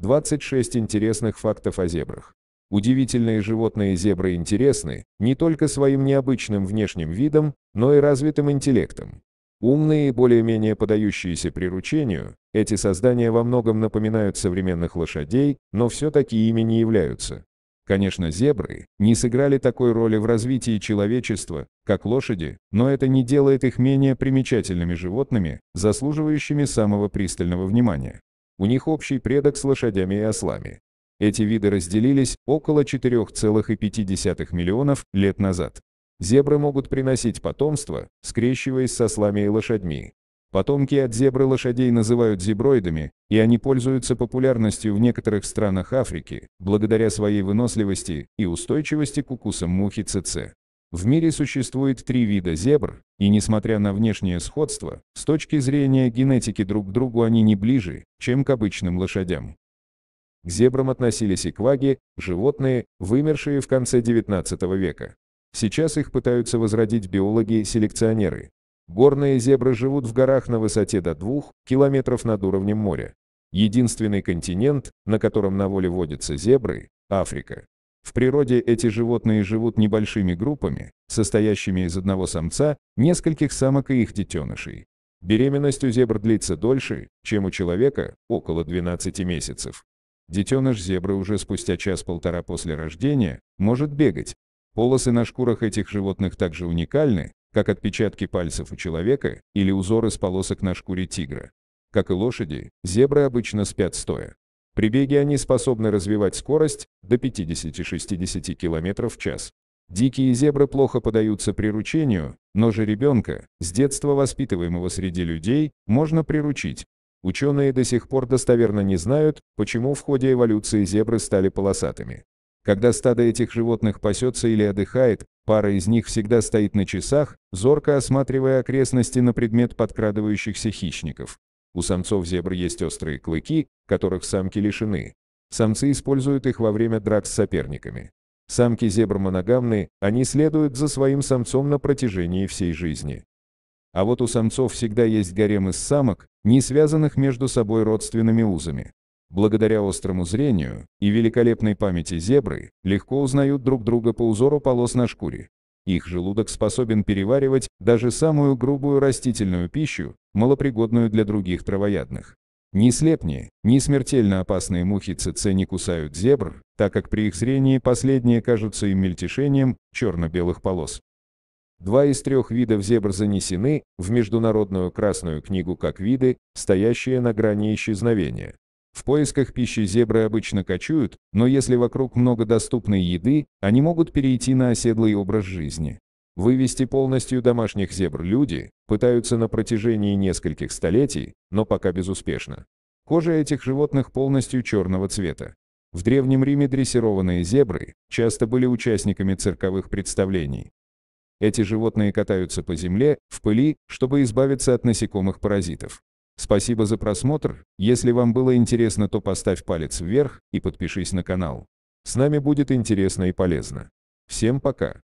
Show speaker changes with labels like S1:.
S1: 26 интересных фактов о зебрах. Удивительные животные зебры интересны не только своим необычным внешним видом, но и развитым интеллектом. Умные и более-менее подающиеся приручению, эти создания во многом напоминают современных лошадей, но все-таки ими не являются. Конечно, зебры не сыграли такой роли в развитии человечества, как лошади, но это не делает их менее примечательными животными, заслуживающими самого пристального внимания. У них общий предок с лошадями и ослами. Эти виды разделились около 4,5 миллионов лет назад. Зебры могут приносить потомство, скрещиваясь со слами и лошадьми. Потомки от зебры лошадей называют зеброидами, и они пользуются популярностью в некоторых странах Африки, благодаря своей выносливости и устойчивости к укусам мухи ЦЦ. В мире существует три вида зебр, и несмотря на внешнее сходство, с точки зрения генетики друг к другу они не ближе, чем к обычным лошадям. К зебрам относились и кваги, животные, вымершие в конце XIX века. Сейчас их пытаются возродить биологи и селекционеры. Горные зебры живут в горах на высоте до 2 километров над уровнем моря. Единственный континент, на котором на воле водятся зебры – Африка. В природе эти животные живут небольшими группами, состоящими из одного самца, нескольких самок и их детенышей. Беременность у зебр длится дольше, чем у человека, около 12 месяцев. Детеныш зебры уже спустя час-полтора после рождения может бегать. Полосы на шкурах этих животных также уникальны, как отпечатки пальцев у человека или узоры с полосок на шкуре тигра. Как и лошади, зебры обычно спят стоя. При беге они способны развивать скорость до 50-60 км в час. Дикие зебры плохо подаются приручению, но же ребенка, с детства воспитываемого среди людей, можно приручить. Ученые до сих пор достоверно не знают, почему в ходе эволюции зебры стали полосатыми. Когда стадо этих животных пасется или отдыхает, пара из них всегда стоит на часах, зорко осматривая окрестности на предмет подкрадывающихся хищников. У самцов зебр есть острые клыки, которых самки лишены. Самцы используют их во время драк с соперниками. Самки зебр моногамны, они следуют за своим самцом на протяжении всей жизни. А вот у самцов всегда есть гарем из самок, не связанных между собой родственными узами. Благодаря острому зрению и великолепной памяти зебры легко узнают друг друга по узору полос на шкуре. Их желудок способен переваривать даже самую грубую растительную пищу, малопригодную для других травоядных. Ни слепни, ни смертельно опасные мухи ЦЦ не кусают зебр, так как при их зрении последние кажутся им мельтешением черно-белых полос. Два из трех видов зебр занесены в Международную Красную книгу как виды, стоящие на грани исчезновения. В поисках пищи зебры обычно кочуют, но если вокруг много доступной еды, они могут перейти на оседлый образ жизни. Вывести полностью домашних зебр люди пытаются на протяжении нескольких столетий, но пока безуспешно. Кожа этих животных полностью черного цвета. В Древнем Риме дрессированные зебры часто были участниками цирковых представлений. Эти животные катаются по земле, в пыли, чтобы избавиться от насекомых паразитов. Спасибо за просмотр, если вам было интересно, то поставь палец вверх и подпишись на канал. С нами будет интересно и полезно. Всем пока.